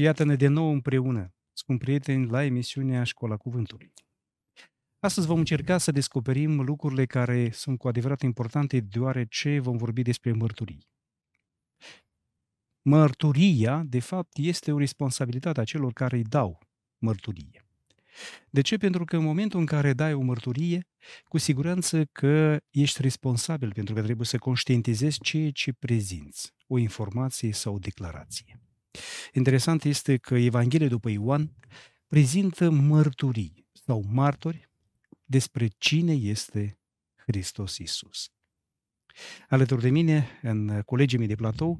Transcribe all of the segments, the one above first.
Și iată-ne de nou împreună, scump prieteni, la emisiunea Școala Cuvântului. Astăzi vom încerca să descoperim lucrurile care sunt cu adevărat importante, deoarece vom vorbi despre mărturii. Mărturia, de fapt, este o responsabilitate a celor care îi dau mărturie. De ce? Pentru că în momentul în care dai o mărturie, cu siguranță că ești responsabil pentru că trebuie să conștientizezi ceea ce prezinți, o informație sau o declarație. Interesant este că Evanghelia după Ioan prezintă mărturii sau martori despre cine este Hristos Isus. Alături de mine, în colegii mei de platou,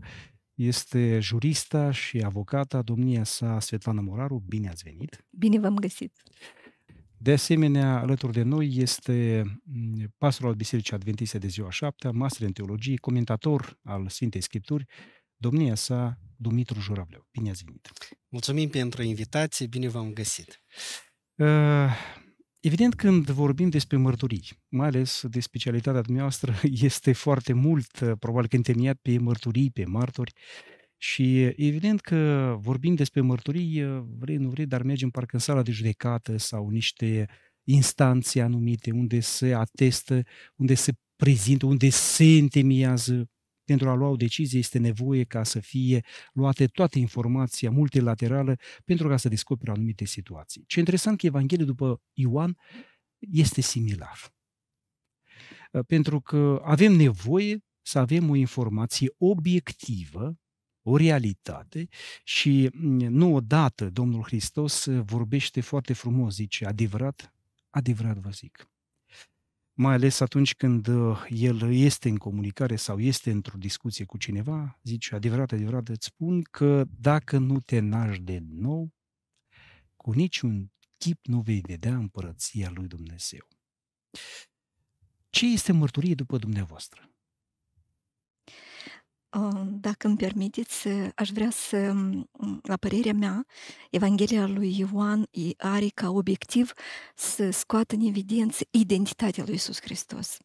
este jurista și avocata domnia sa Svetlana Moraru. Bine ați venit! Bine v-am găsit! De asemenea, alături de noi este mm, pastorul al Bisericii Adventiste de ziua 7, master în teologie, comentator al Sfintei Scripturi domnia sa Dumitru Juravleu. Bine ați venit! Mulțumim pentru invitație, bine v-am găsit! Uh, evident, când vorbim despre mărturii, mai ales de specialitatea dumneavoastră, este foarte mult, uh, probabil că întemniat pe mărturii, pe martori, și uh, evident că vorbim despre mărturii, vrei, nu vrei, dar mergem parcă în sala de judecată sau niște instanțe anumite unde se atestă, unde se prezintă, unde se întemeiază pentru a lua o decizie este nevoie ca să fie luate toate informația multilaterală pentru ca să descopere anumite situații. Ce interesant că Evanghelia după Ioan este similar. Uh, pentru că avem nevoie să avem o informație obiectivă, o realitate și mm, nu odată Domnul Hristos uh, vorbește foarte frumos, zice, adevărat, adevărat vă zic mai ales atunci când uh, el este în comunicare sau este într-o discuție cu cineva, zice, adevărat, adevărat, îți spun că dacă nu te naști de nou, cu niciun chip nu vei vedea împărăția lui Dumnezeu. Ce este mărturie după dumneavoastră? Dacă îmi permiteți, aș vrea să, la părerea mea, Evanghelia lui Ioan are ca obiectiv să scoată în evidență identitatea lui Iisus Hristos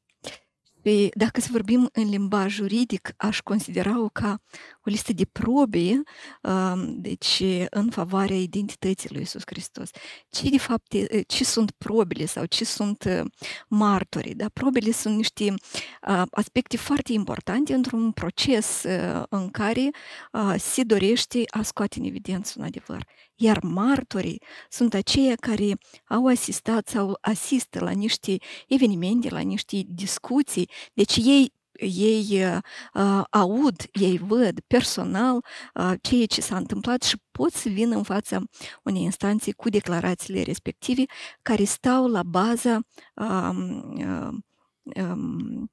pe, dacă să vorbim în limbaj juridic, aș considera-o ca o listă de probe, um, deci în favoarea identității lui Isus Hristos. Ce de fapt, ce sunt probele sau ce sunt uh, martorii? Da? Probele sunt niște uh, aspecte foarte importante într-un proces uh, în care se dorește a scoate în evidență un adevăr iar martorii sunt aceia care au asistat sau asistă la niște evenimente, la niște discuții, deci ei ei uh, uh, aud, ei văd personal uh, ceea ce s-a întâmplat și pot să vină în fața unei instanțe cu declarațiile respective care stau la baza um, uh, uh,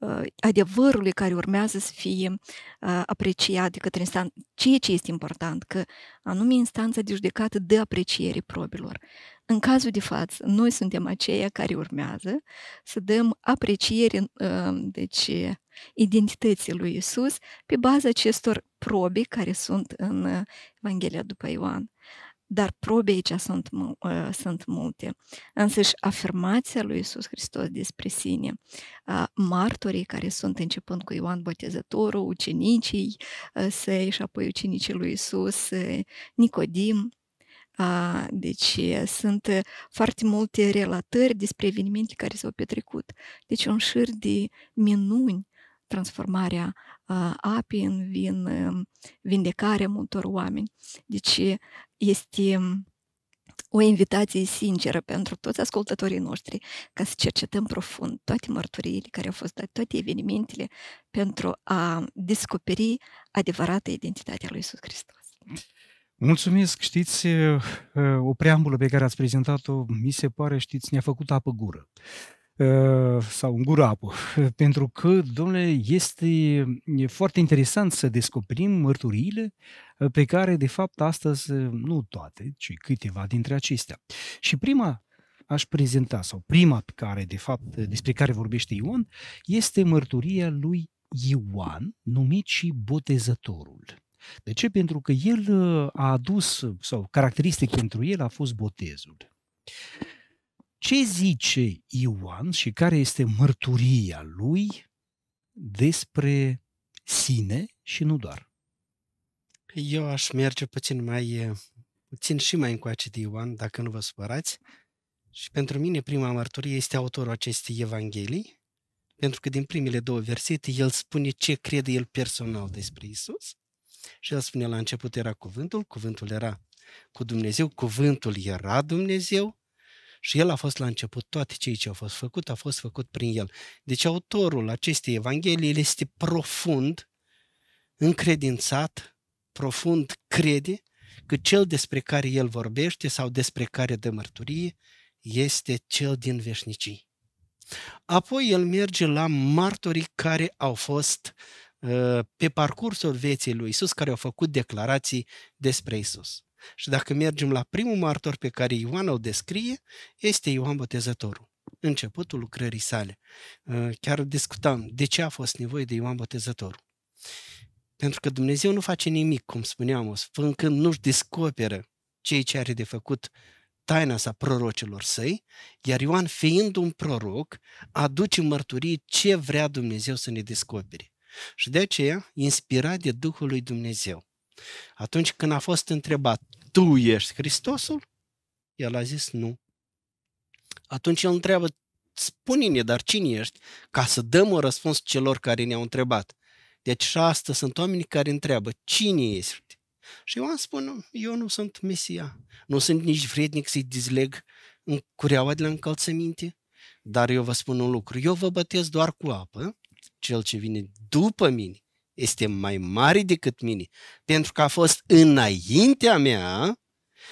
Э, adevărului care urmează să fie ă, apreciat de către instanță. Ceea ce este important, că anume instanța de judecată dă apreciere probilor. În cazul de față, noi suntem aceia care urmează să dăm apreciere ă, deci, identității lui Isus pe baza acestor probe care sunt în Evanghelia după Ioan. Dar probe aici sunt, uh, sunt multe. Însă și afirmația lui Isus Hristos despre sine, uh, martorii care sunt începând cu Ioan Botezătorul, ucenicii uh, săi și apoi ucenicii lui Isus, uh, ă, Nicodim, deci sunt foarte multe relatări despre evenimente care s-au petrecut. Deci un șir de minuni, transformarea apii în vin, vindecarea multor oameni. Deci este mm, o invitație sinceră pentru toți ascultătorii noștri ca să cercetăm profund toate mărturiile care au fost date, toate evenimentele pentru a descoperi adevărata identitatea lui Isus Hristos. Mulțumesc, știți, eh, eh, o preambulă pe care ați prezentat-o, mi se pare, știți, ne-a făcut apă gură. Ă, sau în gura apă. Pentru că, domnule, este foarte interesant să descoperim mărturiile ă, pe care, de fapt, astăzi, ă, nu toate, ci câteva dintre acestea. Și prima aș prezenta, sau prima pe care, de fapt, despre care vorbește Ion, este mărturia lui Ioan, numit și botezătorul. De ce? Pentru că el a adus, sau caracteristic pentru el a fost botezul ce zice Ioan și care este mărturia lui despre sine și nu doar. Păi eu aș merge puțin mai puțin și mai încoace de Ioan, dacă nu vă supărați. Și pentru mine prima mărturie este autorul acestei Evanghelii, pentru că din primele două versete el spune ce crede el personal despre Isus. Și el spune la început era cuvântul, cuvântul era cu Dumnezeu, cuvântul era Dumnezeu, și el a fost la început. Toate cei ce au fost făcut, a fost făcut prin el. Deci autorul acestei evanghelii este profund încredințat, profund crede că cel despre care el vorbește sau despre care dă mărturie este cel din veșnicii. Apoi el merge la martorii care au fost uh, pe parcursul vieții lui Isus, care au făcut declarații despre Isus. Și dacă mergem la primul martor pe care Ioan o descrie, este Ioan Botezătorul începutul lucrării sale. Ă, chiar discutam de ce a fost nevoie de Ioan Botezătorul. Pentru că Dumnezeu nu face nimic, cum spuneam, până când nu-și descoperă cei ce are de făcut taina sa prorocilor săi, iar Ioan, fiind un proroc, aduce mărturii ce vrea Dumnezeu să ne descopere. Și de aceea, inspirat de Duhul lui Dumnezeu, atunci când a fost întrebat, tu ești Hristosul? El a zis nu. Atunci el întreabă, spune-ne, dar cine ești? Ca să dăm un răspuns celor care ne-au întrebat. Deci și astăzi sunt oameni care întreabă, cine ești? Și eu Ioan spun eu nu sunt Mesia, nu sunt nici vrednic să-i dizleg în cureaua de la încălțăminte, dar eu vă spun un lucru, eu vă bătez doar cu apă, cel ce vine după mine este mai mare decât mine, pentru că a fost înaintea mea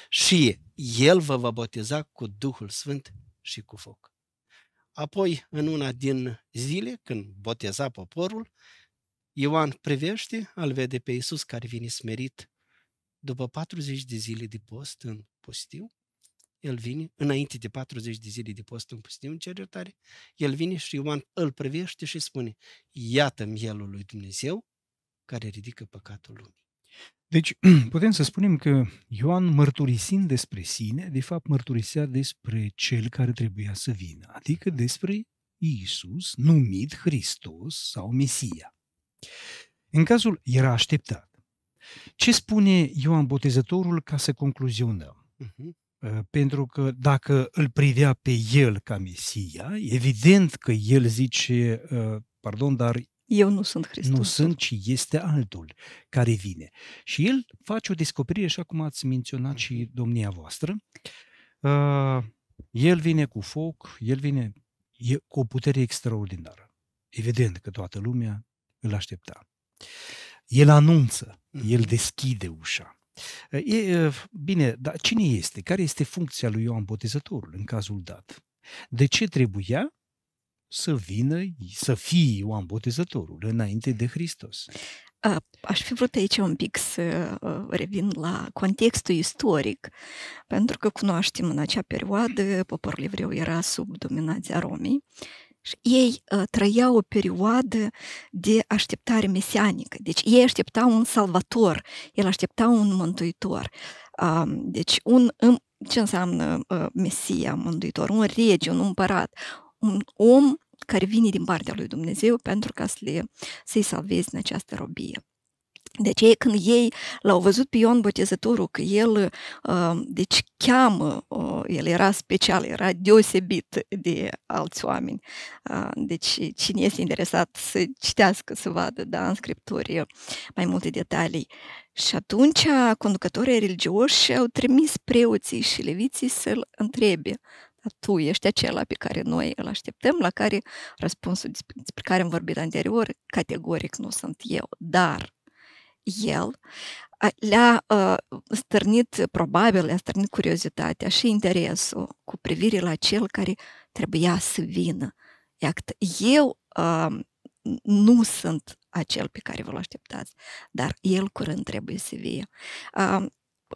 și El vă va boteza cu Duhul Sfânt și cu foc. Apoi, în una din zile, când boteza poporul, Ioan privește, îl vede pe Iisus care vine smerit după 40 de zile de post în pustiu, el vine, înainte de 40 de zile de post în pustiu în cerertare, el vine și Ioan îl privește și spune, iată mielul lui Dumnezeu care ridică păcatul lumii. Deci, putem să spunem că Ioan, mărturisind despre sine, de fapt mărturisea despre cel care trebuia să vină, adică despre Iisus, numit Hristos sau Mesia. În cazul era așteptat. Ce spune Ioan Botezătorul ca să concluzionăm? Uh-huh. Pentru că dacă îl privea pe el ca Mesia, evident că el zice, ă, pardon, dar eu nu sunt Hristos. Nu sunt, ci este altul care vine. Și el face o descoperire, așa cum ați menționat și domnia voastră. Uh, el vine cu foc, el vine cu o putere extraordinară. Evident că toată lumea îl aștepta. El anunță, mhm. el deschide ușa. Uh, e, uh, bine, dar cine este? Care este funcția lui Ioan Botezătorul în cazul dat? De ce trebuia să vină, să fie Ioan Botezătorul înainte de Hristos. Aș fi vrut aici un pic să ă, revin la contextul istoric, pentru că cunoaștem în acea perioadă poporul evreu era sub dominația Romii și ei uh, trăiau o perioadă de așteptare mesianică. Deci ei așteptau un salvator, el așteptau un mântuitor. Uh, deci un, um, ce înseamnă uh, Mesia, mântuitor? Un rege, un împărat, un om care vine din partea lui Dumnezeu pentru ca să le, să-i salvezi în această robie. De aceea când ei l-au văzut pe Ion Botezătorul, că el, uh, deci, cheamă, uh, el era special, era deosebit de alți oameni. Uh, deci, cine este interesat să citească, să vadă, da, în scripturi mai multe detalii. Și atunci conducătorii religioși au trimis preoții și leviții să-l întrebe tu ești acela pe care noi îl așteptăm, la care răspunsul despre care am vorbit anterior, categoric nu sunt eu, dar el le-a uh, stârnit, probabil, le-a stârnit curiozitatea și interesul cu privire la cel care trebuia să vină. Iată, eu uh, nu sunt acel pe care vă l așteptați, dar el curând trebuie să vie. Uh,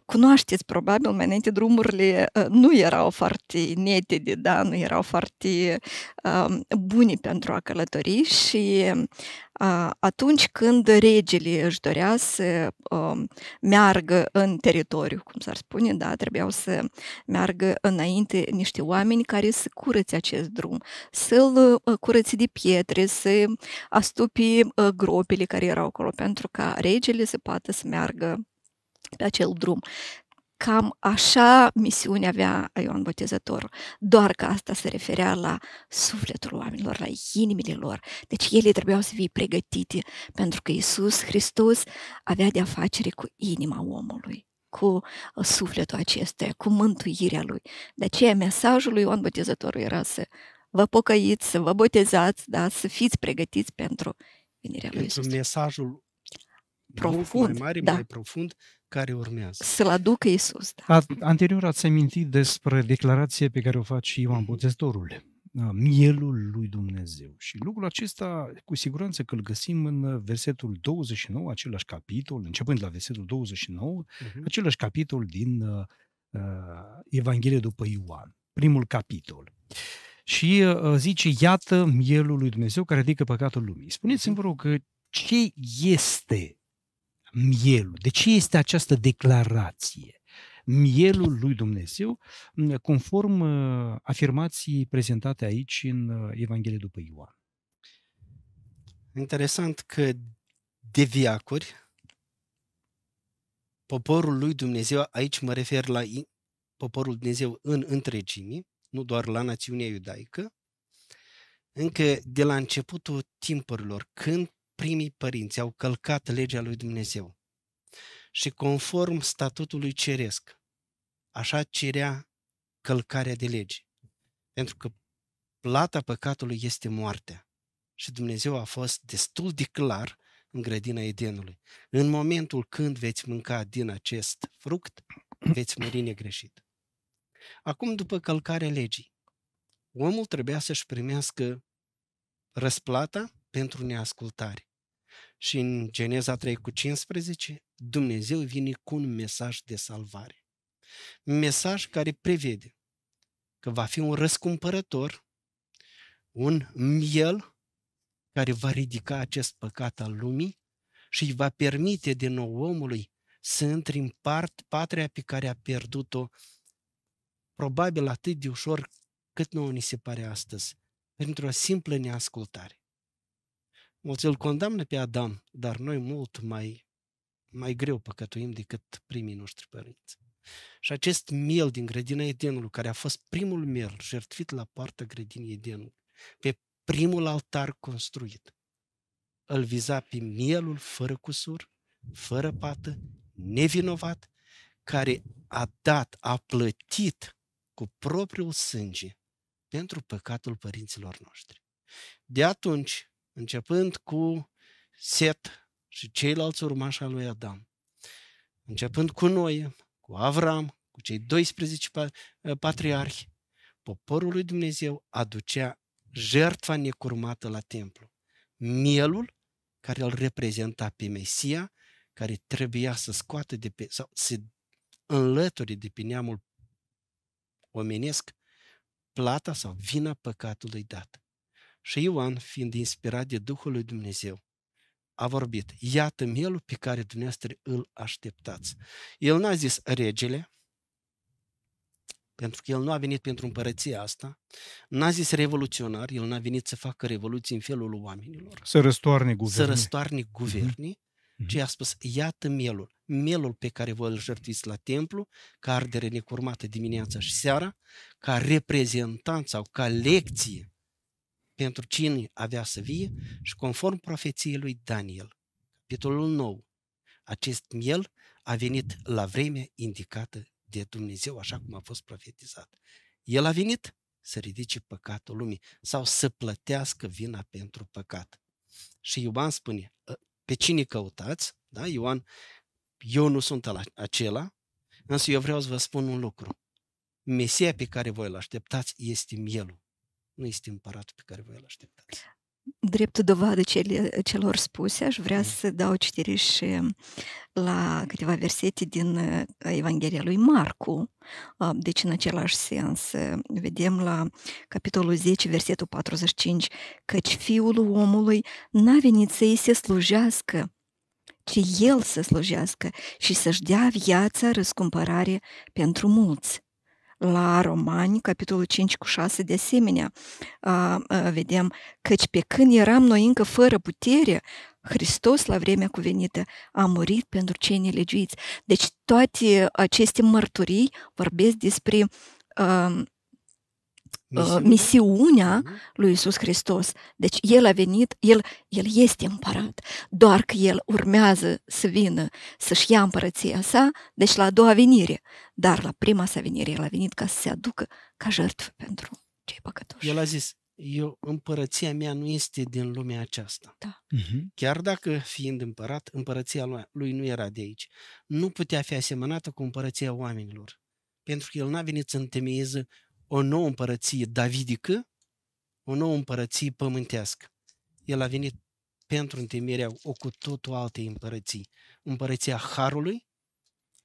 cunoașteți probabil, mai înainte drumurile uh, nu erau foarte netede, da? nu erau foarte um, bune pentru a călători și uh, atunci când regele își dorea să um, meargă în teritoriu, cum s-ar spune, da? trebuiau să meargă înainte niște oameni care să curățe acest drum, să-l uh, curățe de pietre, să astupi uh, gropile care erau acolo, pentru ca regele să poată să meargă pe acel drum. Cam așa misiunea avea Ioan Botezător, doar că asta se referea la sufletul oamenilor, la inimile lor. Deci ele trebuiau să fie pregătite, pentru că Isus Hristos avea de-a facere cu inima omului cu uh, sufletul acestuia, cu mântuirea lui. De aceea mesajul lui Ioan Botezătorul era să vă pocăiți, să vă botezați, da, să fiți pregătiți pentru venirea lui Iisus. mesajul profund, mai mare, da. mai profund, care urmează. Să-L aducă Iisus. Da. A, anterior ați amintit despre declarație pe care o face Ioan Botezătorul, mielul lui Dumnezeu. Și lucrul acesta, cu siguranță că îl găsim în versetul 29, același capitol, începând la versetul 29, uh-huh. Mhm. același capitol din uh, uh, Evanghelie după Ioan, primul capitol. Și uh, zice, iată mielul lui Dumnezeu care ridică păcatul lumii. Spuneți-mi, mhm. vă rog, ce este mielul. De ce este această declarație? Mielul lui Dumnezeu, conform uh, afirmației prezentate aici în uh, Evanghelie după Ioan. Interesant că de viacuri, poporul lui Dumnezeu, aici mă refer la poporul Dumnezeu în întregime, nu doar la națiunea iudaică, încă de la începutul timpurilor, când primii părinți au călcat legea lui Dumnezeu și conform statutului ceresc, așa cerea călcarea de lege. Pentru că plata păcatului este moartea. Și Dumnezeu a fost destul de clar în grădina Edenului. În momentul când veți mânca din acest fruct, veți muri negreșit. Acum, după călcarea legii, omul trebuia să-și primească răsplata pentru neascultare și în Geneza 3 cu 15, Dumnezeu vine cu un mesaj de salvare. Mesaj care prevede că va fi un răscumpărător, un miel care va ridica acest păcat al lumii și îi va permite din nou omului să intri în part, patria pe care a pierdut-o probabil atât de ușor cât nouă ni se pare astăzi, pentru o simplă neascultare. Mulți îl condamnă pe Adam, dar noi mult mai, mai greu păcătuim decât primii noștri părinți. Și acest miel din grădina Edenului, care a fost primul miel jertfit la poarta grădinii Edenului, pe primul altar construit, îl viza pe mielul fără cusur, fără pată, nevinovat, care a dat, a plătit cu propriul sânge pentru păcatul părinților noștri. De atunci, începând cu Set și ceilalți urmași al lui Adam. Începând cu noi, cu Avram, cu cei 12 eh, patriarhi, poporul lui Dumnezeu aducea jertfa necurmată la templu. Mielul care îl reprezenta pe Mesia, care trebuia să scoate de pe, sau să înlăture de pe neamul omenesc plata sau vina păcatului dat. Și Ioan, fiind inspirat de Duhul lui Dumnezeu, a vorbit, iată mielul pe care dumneavoastră îl așteptați. El n-a zis regele, pentru că el nu a venit pentru împărăția asta, n-a zis revoluționar, el n-a venit să facă revoluții în felul oamenilor. Să răstoarne guverne. Să răstoarne mhm. guverne, mm-hmm. ci a spus, iată mielul, mielul pe care voi îl jertiți la templu, ca ardere necurmată dimineața și seara, ca reprezentanță sau ca lecție pentru cine avea să vie și conform profeției lui Daniel, capitolul 9, acest miel a venit la vremea indicată de Dumnezeu, așa cum a fost profetizat. El a venit să ridice păcatul lumii sau să plătească vina pentru păcat. Și Ioan spune, ă, pe cine căutați? Da, Ioan, eu nu sunt acela, însă eu vreau să vă spun un lucru. Mesia pe care voi îl așteptați este mielul nu este împăratul pe care voi îl așteptați. Drept dovadă celor spuse, aș vrea mhm. să dau citire și uh, la câteva versete din uh, Evanghelia lui Marcu. Uh, deci, în același sens, vedem la capitolul 10, versetul 45, căci fiul omului n-a venit să i se slujească, ci el să slujească și să-și dea viața răscumpărare pentru mulți la Romani, capitolul 5 cu 6, de asemenea, vedem căci pe când eram noi încă fără putere, Hristos, la vremea cuvenită, a murit pentru cei nelegiuiți. Deci toate aceste mărturii vorbesc despre Uh, misiunea, misiunea mhm. lui Isus Hristos. Deci El a venit, el, el este împărat, doar că El urmează să vină, să-și ia împărăția sa, deci la a doua venire. Dar la prima sa venire El a venit ca să se aducă ca jertfă pentru cei păcătoși. El a zis, eu, împărăția mea nu este din lumea aceasta. Da. Uh-huh. Chiar dacă fiind împărat, împărăția lui nu era de aici. Nu putea fi asemănată cu împărăția oamenilor. Pentru că el n-a venit să întemeieze o nouă împărăție davidică, o nouă împărăție pământească. El a venit pentru întemirea o cu totul alte împărății. Împărăția Harului,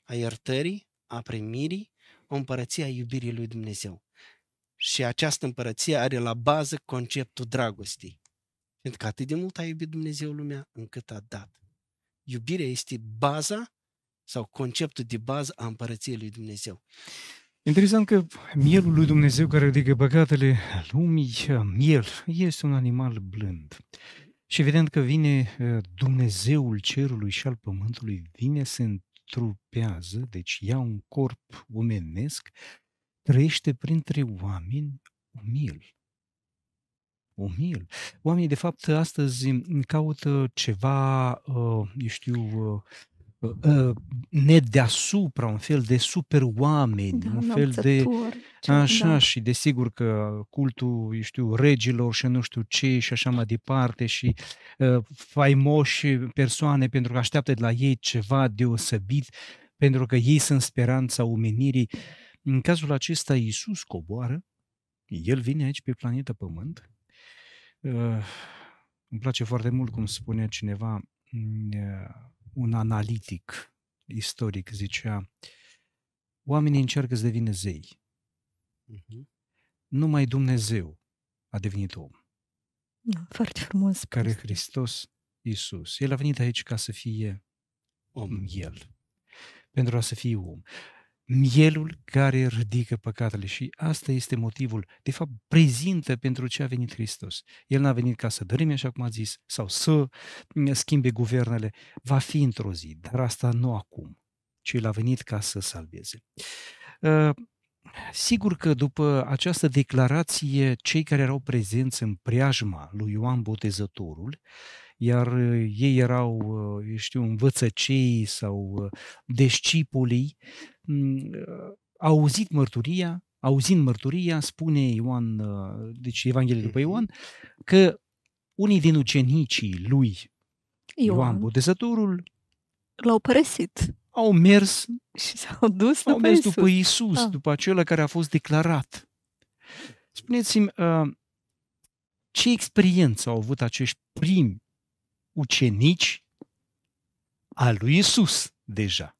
a iertării, a primirii, o împărăție a iubirii lui Dumnezeu. Și această împărăție are la bază conceptul dragostei. Pentru că atât de mult a iubit Dumnezeu lumea încât a dat. Iubirea este baza sau conceptul de bază a împărăției lui Dumnezeu. Interesant că mielul lui Dumnezeu care ridică păcatele lumii, miel, este un animal blând. Și evident că vine uh, Dumnezeul cerului și al pământului, vine, se întrupează, deci ia un corp omenesc, trăiește printre oameni umil. Umil. Oamenii, de fapt, astăzi caută ceva, uh, eu știu, uh, Uh, uh, ne deasupra, un fel de super oameni, da, un fel de... Așa, da. și desigur că cultul, eu știu, regilor și nu știu ce și așa mai departe și uh, faimoși persoane pentru că așteaptă de la ei ceva deosebit, pentru că ei sunt speranța omenirii. În cazul acesta, Iisus coboară, El vine aici pe planeta Pământ. Uh, îmi place foarte mult cum spunea cineva, mm, uh, un analitic istoric zicea, oamenii încearcă să devină zei. Uh-huh. Numai Dumnezeu a devenit om. Da, foarte frumos. Spus. Care Hristos Iisus. El a venit aici ca să fie om el. Pentru a să fie om mielul care ridică păcatele și asta este motivul, de fapt prezintă pentru ce a venit Hristos. El n-a venit ca să dărâme, așa cum a zis, sau să mm, schimbe guvernele, va fi într-o zi, dar asta nu acum, ci el a venit ca să salveze. Ă, sigur că după această declarație, cei care erau prezenți în preajma lui Ioan Botezătorul uh, iar uh, ei erau, uh, eu știu, învățăcei sau uh, discipolii, au mm, auzit mărturia, auzind mărturia, spune Ioan, deci Evanghelia după mm-hmm. Ioan, că unii din ucenicii lui, Ioan, Ioan Botezătorul, l-au părăsit. Au mers și s-au dus au mers după Isus, ah. după acela care a fost declarat. Spuneți-mi, ce experiență au avut acești primi ucenici a lui Isus deja.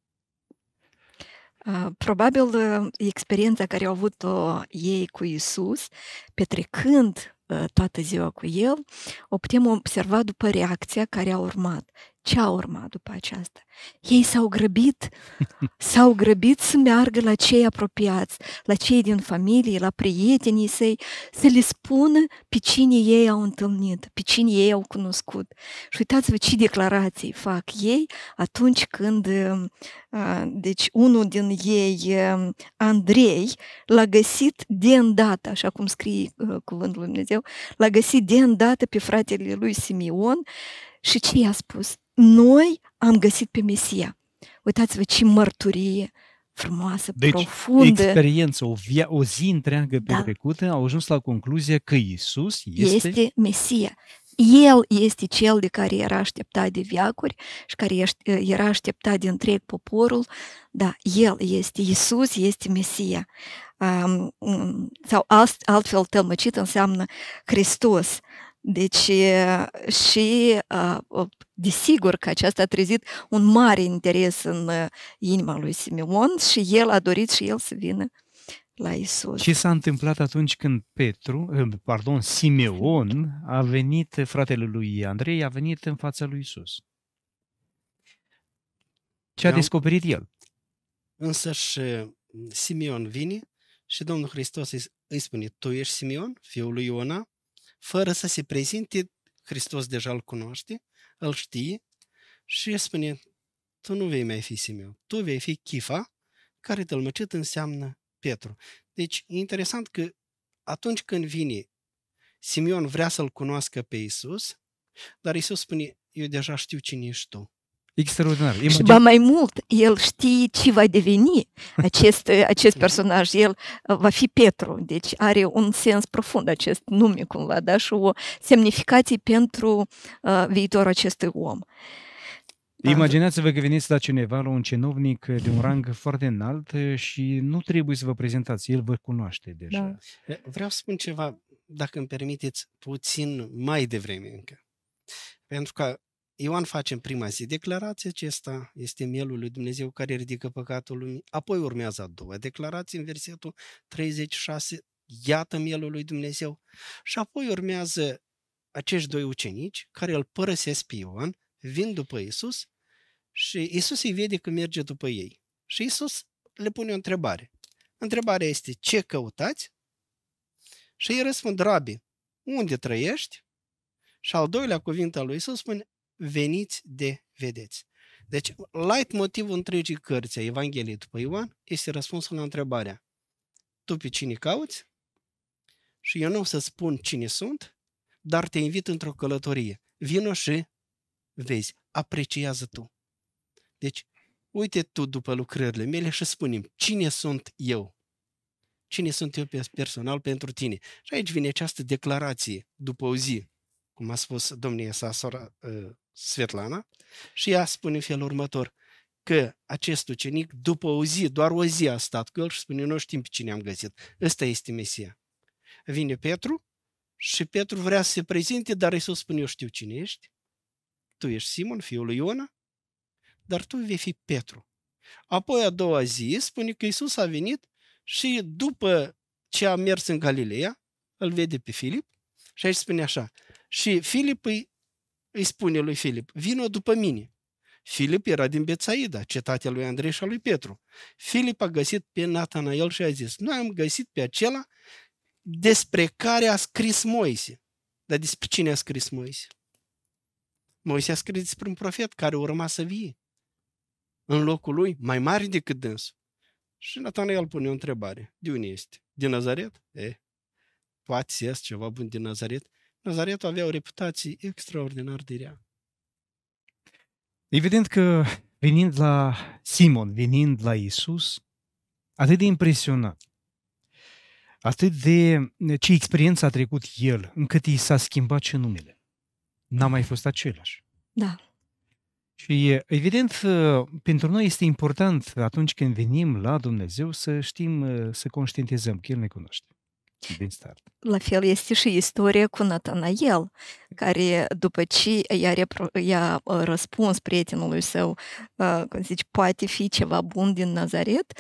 Probabil uh, experiența care au avut-o ei cu Isus, petrecând uh, toată ziua cu el, o putem observa după reacția care a urmat ce a urmat după aceasta? Ei s-au grăbit, s-au grăbit să meargă la cei apropiați, la cei din familie, la prietenii săi, să le spună pe cine ei au întâlnit, pe cine ei au cunoscut. Și uitați-vă ce declarații fac ei atunci când, uh, deci, unul din ei, um, Andrei, l-a găsit de îndată, așa cum scrie uh, cuvântul lui Dumnezeu, l-a găsit de îndată pe fratele lui Simeon și ce i-a spus? noi am găsit pe Mesia. Uitați-vă ce mărturie frumoasă, deci, profundă. experiență, o, via, o zi întreagă da. petrecută, au ajuns la concluzia că Isus este... Este Mesia. El este cel de care era așteptat de viacuri și care era așteptat de întreg poporul. Da, El este Isus, este Mesia. Um, sau alt, altfel tălmăcit înseamnă Hristos. Deci și desigur că aceasta a trezit un mare interes în inima lui Simeon și el a dorit și el să vină la Isus. Ce s-a întâmplat atunci când Petru, pardon, Simeon a venit, fratele lui Andrei, a venit în fața lui Isus? Ce a da. descoperit el? Însă și Simeon vine și Domnul Hristos îi spune, tu ești Simeon, fiul lui Iona, fără să se prezinte, Hristos deja îl cunoaște, îl știe și spune, tu nu vei mai fi Simeon, tu vei fi Chifa, care tălmăcit înseamnă Petru. Deci, e interesant că atunci când vine Simeon vrea să-L cunoască pe Isus, dar Isus spune, eu deja știu cine ești tu. Extraordinar. Imagine... Și ba mai mult, el știe ce va deveni acest, acest personaj. El uh, va fi Petru, deci are un sens profund acest nume cumva, da? și o semnificație pentru uh, viitorul acestui om. Da. Imaginați-vă că veniți la cineva, la un cenovnic de un rang foarte înalt și nu trebuie să vă prezentați, el vă cunoaște deja. Da. Vreau să spun ceva, dacă îmi permiteți, puțin mai devreme încă. Pentru că Ioan face în prima zi declarație, acesta este mielul lui Dumnezeu care ridică păcatul lumii. Apoi urmează a doua declarație în versetul 36, iată mielul lui Dumnezeu. Și apoi urmează acești doi ucenici care îl părăsesc pe Ioan, vin după Isus și Isus îi vede că merge după ei. Și Isus le pune o întrebare. Întrebarea este, ce căutați? Și ei răspund, rabi, unde trăiești? Și al doilea cuvinte al lui Isus spune, veniți de vedeți. Deci, light motivul întregii cărți a Evangheliei după Ioan este răspunsul la întrebarea tu pe cine cauți și eu nu o să spun cine sunt, dar te invit într-o călătorie. Vino și vezi, apreciază tu. Deci, uite tu după lucrările mele și spunem cine sunt eu. Cine sunt eu personal pentru tine? Și aici vine această declarație după o zi, cum a spus domnia sa, sora uh, Svetlana, și ea spune în felul următor că acest ucenic, după o zi, doar o zi a stat cu el și spune, nu știm pe cine am găsit. Ăsta este Mesia. Vine Petru și Petru vrea să se prezinte, dar Iisus spune, eu știu cine ești. Tu ești Simon, fiul lui Iona, dar tu vei fi Petru. Apoi a doua zi spune că Iisus a venit și după ce a mers în Galileea, îl vede pe Filip și aici spune așa, și Filip îi îi spune lui Filip, vină după mine. Filip era din Betsaida, cetatea lui Andrei și a lui Petru. Filip a găsit pe Natanael și a zis, noi am găsit pe acela despre care a scris Moise. Dar despre cine a scris Moise? Moise a scris despre un profet care urma să vie în locul lui, mai mare decât dânsul. Și Natanael pune o întrebare. De unde este? Din Nazaret? E, poate să ceva bun din Nazaret. Nazaretul avea o reputație extraordinar de rea. Evident că venind la Simon, venind la Isus, atât de impresionat, atât de ce experiență a trecut el, încât i s-a schimbat și numele. N-a mai fost același. Da. Și evident, pentru noi este important atunci când venim la Dumnezeu să știm, să conștientizăm că El ne cunoaște. Din start. La fel este și istoria cu Natanael, care după ce i-a, repro- i-a răspuns prietenului său, cum zici, poate fi ceva bun din Nazaret,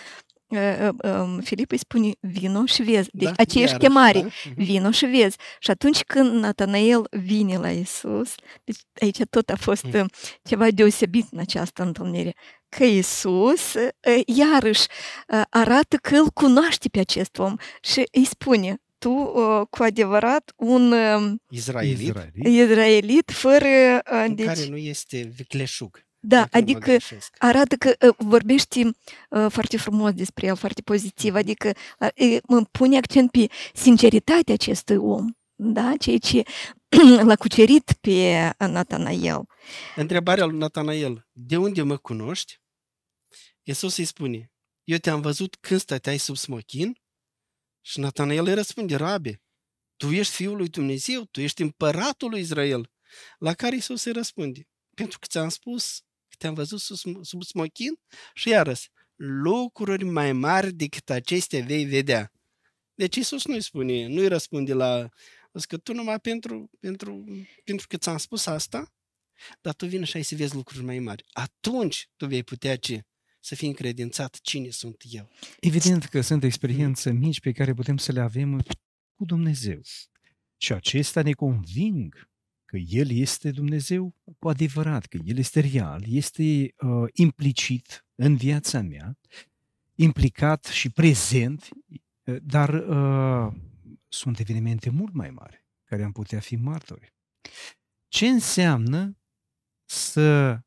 Filip îi spune vino și vezi. Deci da? aceeași Iarăși, chemare, da? vino și vezi. Și atunci când Natanael vine la Isus, deci aici tot a fost uh ceva deosebit în această întâlnire, că Isus iarăși arată că îl cunoaște pe acest om și îi spune, tu cu adevărat un izraelit, izraelit fără... În deci, care nu este vicleșug. Da, adică arată că vorbești foarte frumos despre el, foarte pozitiv, adică îmi pune accent pe sinceritatea acestui om, da? ceea ce l-a cucerit pe Natanael. Întrebarea lui Natanael, de unde mă cunoști? Iisus îi spune, eu te-am văzut când stăteai sub smochin? Și Natanael îi răspunde, rabe, tu ești Fiul lui Dumnezeu, tu ești împăratul lui Israel. La care Iisus îi răspunde, pentru că ți-am spus te-am văzut sus, sub smochin și iarăși, lucruri mai mari decât acestea vei vedea. Deci Isus nu-i spune, nu-i răspunde la... Că tu numai pentru, pentru, pentru că ți-am spus asta, dar tu vine și ai să vezi lucruri mai mari. Atunci tu vei putea ce? Să fii încredințat cine sunt eu. Evident că sunt mm. experiențe mici pe care putem să le avem cu Dumnezeu. Și acestea ne conving că El este Dumnezeu cu adevărat, că El este real, este uh, implicit în viața mea, implicat și prezent, uh, dar uh, sunt evenimente mult mai mari care am putea fi martori. Ce înseamnă să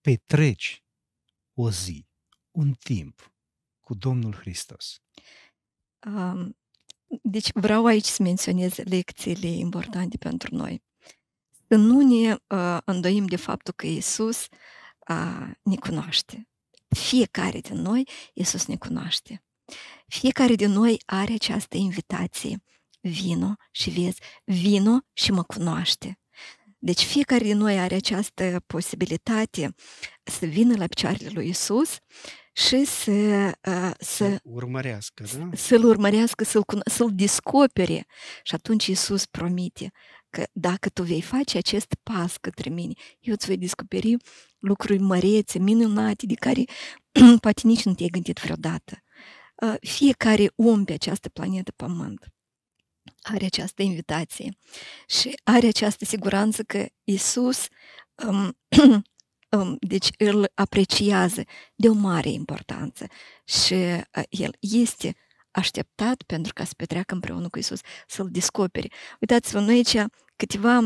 petreci o zi, un timp cu Domnul Hristos? Um, deci vreau aici să menționez lecțiile importante pentru noi. Să nu ne uh, îndoim de faptul că Isus uh, ne cunoaște. Fiecare din noi, Isus ne cunoaște. Fiecare din noi are această invitație. Vino și vezi, vino și mă cunoaște. Deci fiecare din noi are această posibilitate să vină la picioarele lui Isus și să, uh, să urmărească, da? să-l urmărească, să-l, să-l descopere. Și atunci Isus promite că dacă tu vei face acest pas către mine, eu îți voi descoperi lucruri mărețe, minunate, de care poate nici nu te-ai gândit vreodată. Uh, fiecare om pe această planetă Pământ are această invitație și are această siguranță că Isus um, deci îl apreciază de o mare importanță și uh, el este așteptat pentru ca să petreacă împreună cu Isus, să-l descopere. Uitați-vă, noi aici câteva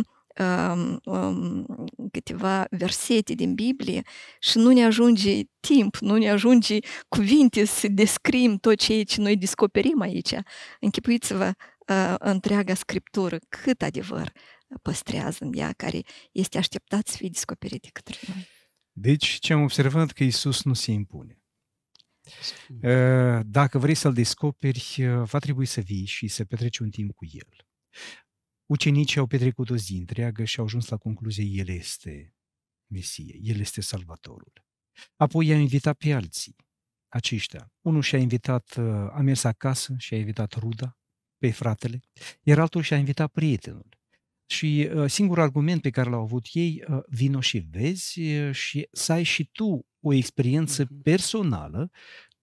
um, um, câteva versete din Biblie și nu ne ajunge timp, nu ne ajunge cuvinte să descrim tot ceea ce noi descoperim aici. Închipuiți-vă uh, întreaga scriptură, cât adevăr păstrează în ea, care este așteptat să fie descoperit de către noi. Deci, ce am observat, că Isus nu se impune. Ă, dacă vrei să-L descoperi, ă, va trebui să vii și să petreci un timp cu El. Ucenicii au petrecut o zi întreagă și au ajuns la concluzie, El este Mesie, El este Salvatorul. Apoi i-a invitat pe alții, aceștia. Unul și-a invitat, ă, a mers acasă și a invitat ruda, pe fratele, iar altul și-a invitat prietenul. Și uh, singurul argument pe care l-au avut ei, uh, vino și vezi uh, și să ai și tu o experiență mm-hmm. personală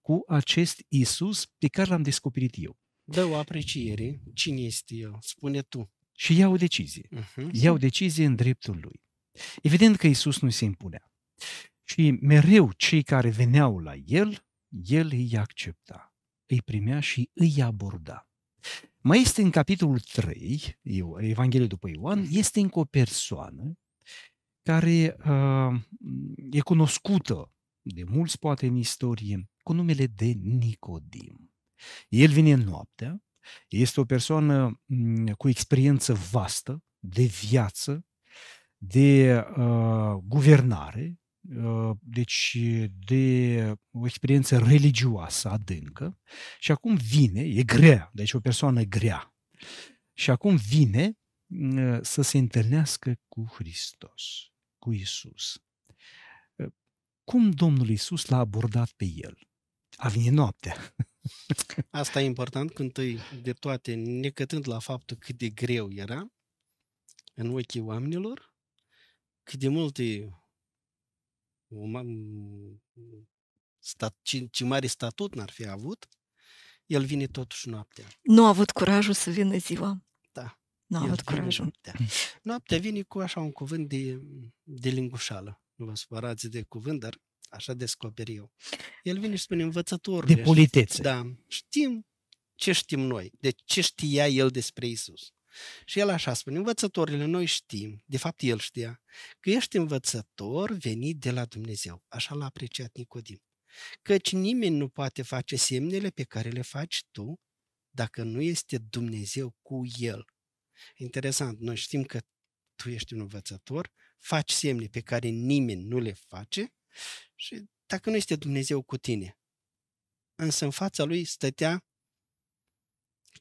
cu acest Isus pe care l-am descoperit eu. Dă o apreciere, cine este el, spune tu. Și iau o decizie. Uh-huh. Mm-hmm. Iau decizie în dreptul lui. Evident că Isus nu se impunea. Și mereu cei care veneau la el, el îi accepta, îi primea și îi aborda. Mai este în capitolul 3, Evanghelia după Ioan, mhm. este încă o persoană care uh, e cunoscută de mulți poate în istorie cu numele de Nicodim. El vine în noaptea, este o persoană mm, cu experiență vastă de viață, de uh, guvernare, Ă, deci de o experiență religioasă adâncă și acum vine, e grea, deci o persoană grea, și acum vine ă, să se întâlnească cu Hristos, cu Isus. Ă, cum Domnul Isus l-a abordat pe el? A venit noaptea. Asta e important, când întâi de toate, necătând la faptul cât de greu era în ochii oamenilor, cât de multe un stat, ce, ce mare statut n-ar fi avut, el vine totuși noaptea. Nu a avut curajul să vină ziua. Da. Nu a avut curajul. Noaptea. noaptea vine cu așa un cuvânt de, de lingușală. Nu vă supărați de cuvânt, dar așa descoperi eu. El vine și spune învățătorile. De politețe. Da. Știm ce știm noi. De ce știa el despre Isus. Și el așa spune, învățătorile noi știm, de fapt el știa, că ești învățător venit de la Dumnezeu. Așa l-a apreciat Nicodim. Căci nimeni nu poate face semnele pe care le faci tu dacă nu este Dumnezeu cu el. Interesant, noi știm că tu ești un învățător, faci semne pe care nimeni nu le face și dacă nu este Dumnezeu cu tine. Însă în fața lui stătea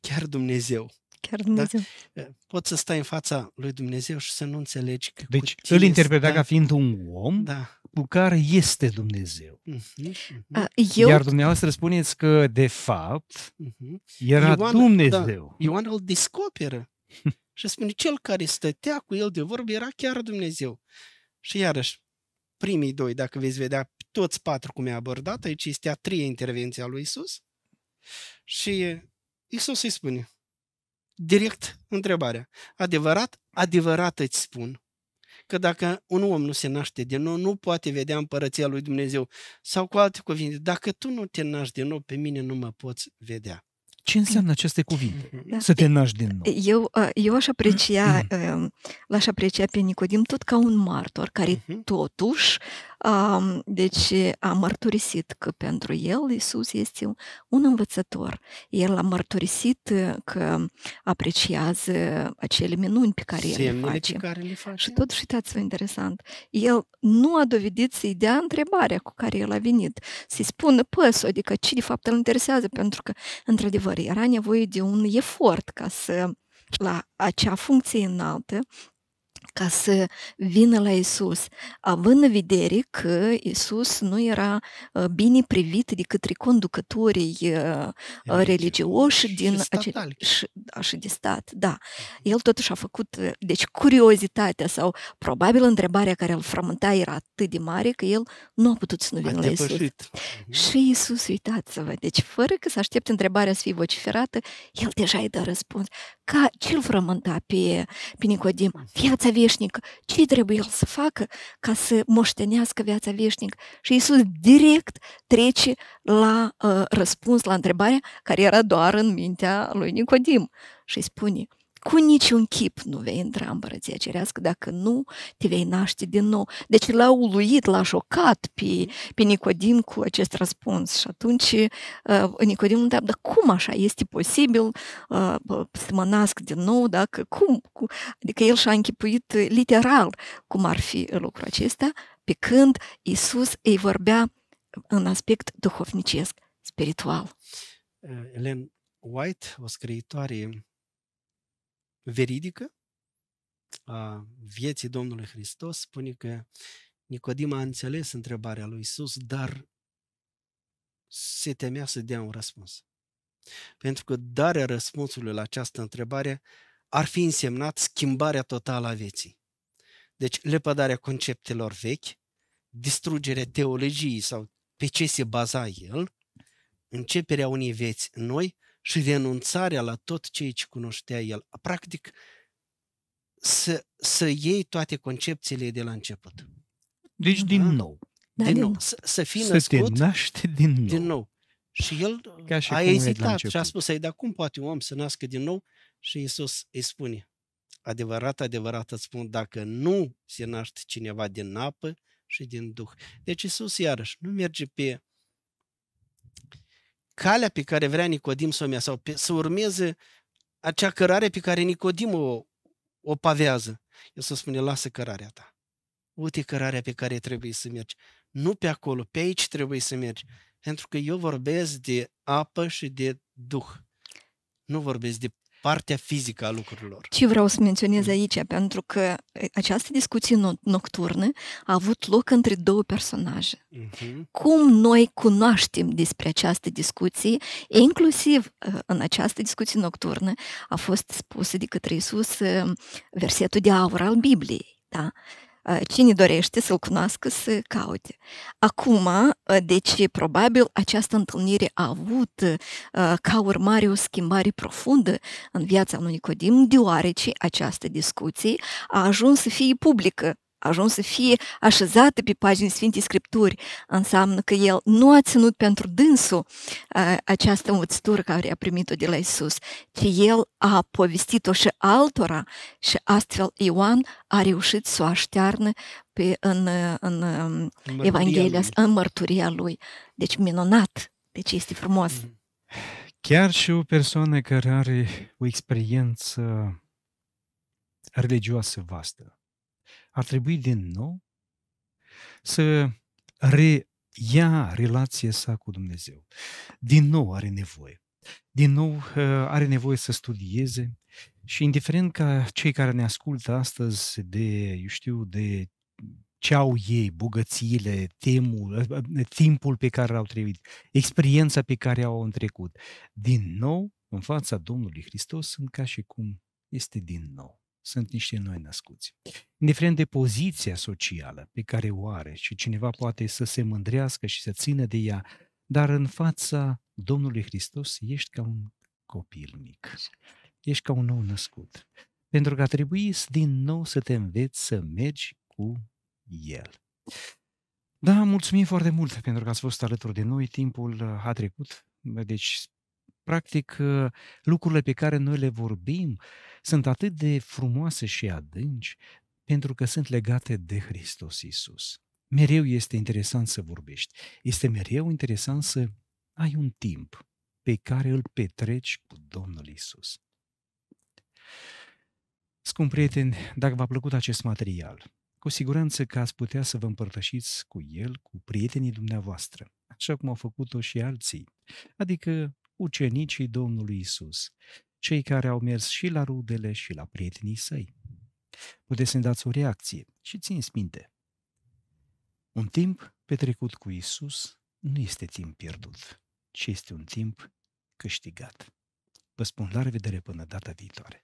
chiar Dumnezeu. Chiar da? Dumnezeu. Da? Poți să stai în fața lui Dumnezeu și să nu înțelegi că Deci îl interpreta stai... ca fiind un om da. cu care este Dumnezeu. Uh-huh. Uh-huh. Eu... Iar dumneavoastră spuneți că, de fapt, uh-huh. era Ioan, da, Dumnezeu. Da, Ioan îl descoperă și spune, cel care stătea cu el de vorbă era chiar Dumnezeu. Și iarăși, primii doi, dacă veți vedea, toți patru cum e abordat, aici este a treia intervenție a lui Isus. Și Isus îi spune, direct întrebarea. Adevărat, adevărat îți spun că dacă un om nu se naște din nou, nu poate vedea împărăția lui Dumnezeu. Sau cu alte cuvinte, dacă tu nu te naști din nou, pe mine nu mă poți vedea. Ce înseamnă aceste cuvinte? Da. Să te naști din nou. Eu, eu aș aprecia, um, l-aș aprecia pe Nicodim tot ca un martor care mhm. totuși deci a mărturisit că pentru el Isus este un învățător. El a mărturisit э, că apreciază acele minuni pe care Semnele el le face. Pe care le face. Și tot uitați-vă interesant. El nu a dovedit să-i dea întrebarea cu care el a venit, să-i spună păs, adică ce de fapt îl interesează, pentru că, într-adevăr, era nevoie de un efort ca să la acea funcție înaltă ca să vină la Isus, având în vedere că Isus nu era uh, bine privit uh, de către conducătorii religioși și din acel, și, da, și de stat. Da, mhm. el totuși a făcut, uh, deci curiozitatea sau probabil întrebarea care îl frământa era atât de mare că el nu a putut să nu vină la Isus. Mhm. Și Isus, uitați-vă, deci fără că să aștepte întrebarea să fie vociferată, el deja îi dă răspuns. Ca ce îl frământa pe, pe Nicodim? Mhm. Viața veșnică. Ce trebuie el să facă ca să moștenească viața veșnică? Și Isus direct trece la uh, răspuns la întrebarea care era doar în mintea lui Nicodim și spune – cu niciun chip nu vei intra în bărăția cerească dacă nu te vei naște din nou. Deci l-a uluit, l-a șocat pe, pe Nicodim cu acest răspuns și atunci uh, Nicodim întreabă, dar cum așa este posibil uh, să mă nasc din nou, dacă cum? Cu... Adică el și-a închipuit uh, literal cum ar fi lucrul acesta, pe când Isus îi vorbea în aspect duhovnicesc, spiritual. Uh, Elen White, o scriitoare veridică a vieții Domnului Hristos, spune că Nicodim a înțeles întrebarea lui Isus, dar se temea să dea un răspuns. Pentru că darea răspunsului la această întrebare ar fi însemnat schimbarea totală a vieții. Deci lepădarea conceptelor vechi, distrugerea teologiei sau pe ce se baza el, începerea unei vieți noi, și renunțarea la tot ceea ce cunoștea el. Practic, să, să iei toate concepțiile de la început. Deci, da? din nou. Da, din, din nou. Să, să fii să născut. Să te naște din nou. Din nou. Și el Ca și a ezitat și a spus, ei, dar cum poate un om să nască din nou? Și Isus îi spune, adevărat, adevărat îți spun, dacă nu se naște cineva din apă și din Duh. Deci Isus iarăși nu merge pe calea pe care vrea Nicodim să o mea sau pe, să urmeze acea cărare pe care Nicodim o, o pavează. El să spune, lasă cărarea ta. Uite cărarea pe care trebuie să mergi. Nu pe acolo, pe aici trebuie să mergi. Pentru că eu vorbesc de apă și de duh. Nu vorbesc de partea fizică a lucrurilor. Ce vreau să menționez mm. aici, pentru că această discuție nocturnă a avut loc între două personaje. Uh-huh. Cum noi cunoaștem despre această discuție, inclusiv în această discuție nocturnă a fost spusă de către Isus versetul de aur al Bibliei. Da? cine dorește să-l cunoască să caute. Acum, deci, probabil, această întâlnire a avut ca urmare o schimbare profundă în viața lui Nicodim, deoarece această discuție a ajuns să fie publică ajuns să fie așezată pe pagini Sfintei Scripturi, înseamnă că el nu a ținut pentru dânsul a, această învățătură care a primit-o de la Isus, ci el a povestit-o și altora și astfel Ioan a reușit să o aștearnă pe, în, în, în Evanghelia, lui. în mărturia lui. Deci minunat, deci este frumos. Chiar și o persoană care are o experiență religioasă vastă, ar trebui din nou să reia relația sa cu Dumnezeu. Din nou are nevoie. Din nou uh, are nevoie să studieze și indiferent ca cei care ne ascultă astăzi de, eu știu, de ce au ei, bogățiile, temul, uh, uh, timpul pe care l-au trăit, experiența pe care au în trecut. Din nou, în fața Domnului Hristos, sunt ca și cum este din nou sunt niște noi născuți. Indiferent de poziția socială pe care o are și cineva poate să se mândrească și să țină de ea, dar în fața Domnului Hristos ești ca un copil mic, ești ca un nou născut, pentru că a trebuit din nou să te înveți să mergi cu El. Da, mulțumim foarte mult pentru că ați fost alături de noi, timpul a trecut, deci Practic, uh, lucrurile pe care noi le vorbim sunt atât de frumoase și adânci pentru că sunt legate de Hristos Isus. Mereu este interesant să vorbești, este mereu interesant să ai un timp pe care îl petreci cu Domnul Isus. Scump prieteni, dacă v-a plăcut acest material, cu siguranță că ați putea să vă împărtășiți cu el, cu prietenii dumneavoastră, așa cum au făcut-o și alții, adică ucenicii Domnului Isus, cei care au mers și la rudele și la prietenii săi. Puteți să-mi dați o reacție și țineți minte. Un timp petrecut cu Isus nu este timp pierdut, ci este un timp câștigat. Vă spun la revedere până data viitoare.